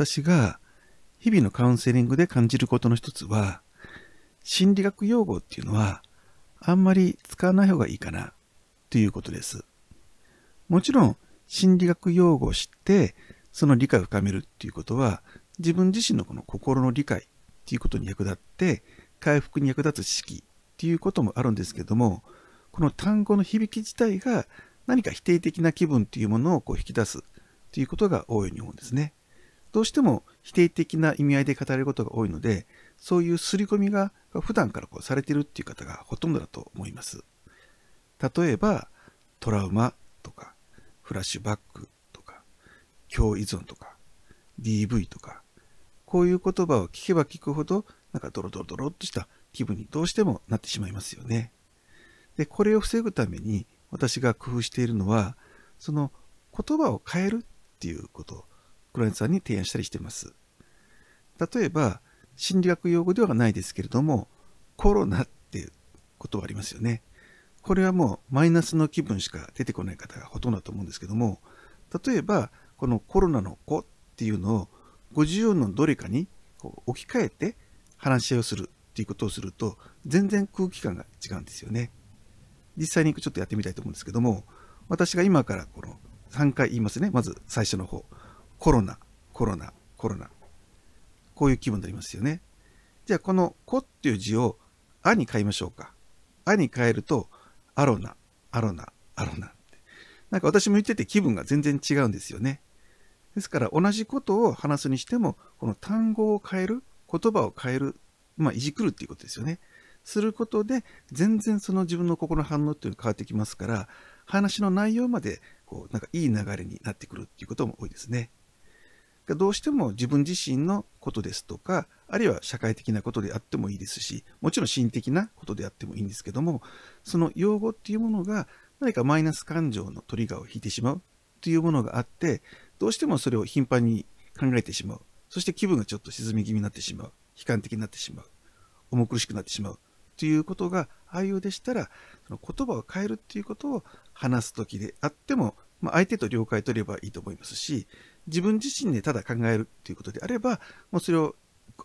私が日々のカウンセリングで感じることの一つは、心理学用語っていうのは、あんまり使わない方がいいかな、ということです。もちろん、心理学用語を知って、その理解を深めるっていうことは、自分自身のこの心の理解っていうことに役立って、回復に役立つ知識っていうこともあるんですけども、この単語の響き自体が何か否定的な気分っていうものをこう引き出すということが多いように思うんですね。どうしても否定的な意味合いで語ることが多いので、そういう刷り込みが普段からこうされてるっていう方がほとんどだと思います。例えば、トラウマとか、フラッシュバックとか、強依存とか、DV とか、こういう言葉を聞けば聞くほど、なんかドロドロドロっとした気分にどうしてもなってしまいますよね。で、これを防ぐために私が工夫しているのは、その言葉を変えるっていうこと黒柳さんに提案したりしてます。例えば、心理学用語ではないですけれども、コロナっていうことはありますよね。これはもうマイナスの気分しか出てこない方がほとんどだと思うんですけども、例えば、このコロナの子っていうのを50音のどれかに置き換えて話し合いをするっていうことをすると、全然空気感が違うんですよね。実際にちょっとやってみたいと思うんですけども、私が今からこの3回言いますね。まず最初の方。コロナ、コロナ、コロナ。こういう気分になりますよね。じゃあこの子っていう字をあに変えましょうか。あに変えると、アロナ、アロナ、アロナ。なんか私も言ってて気分が全然違うんですよね。ですから同じことを話すにしても、この単語を変える、言葉を変える、まあ、いじくるっていうことですよね。することで、全然その自分の心の反応っていうのが変わってきますから、話の内容まで、こう、なんかいい流れになってくるっていうことも多いですね。がどうしても自分自身のことですとか、あるいは社会的なことであってもいいですし、もちろん心的なことであってもいいんですけども、その用語っていうものが何かマイナス感情のトリガーを引いてしまうというものがあって、どうしてもそれを頻繁に考えてしまう。そして気分がちょっと沈み気味になってしまう。悲観的になってしまう。重苦しくなってしまう。ということがああいうでしたら、その言葉を変えるっていうことを話す時であっても、まあ、相手と了解取ればいいと思いますし、自分自身でただ考えるということであれば、もうそれを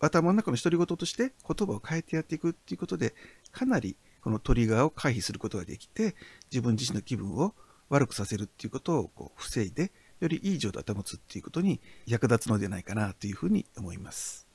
頭の中の独り言として言葉を変えてやっていくっていうことで、かなりこのトリガーを回避することができて、自分自身の気分を悪くさせるっていうことをこう防いで、よりいい状態を保つっていうことに役立つのではないかなというふうに思います。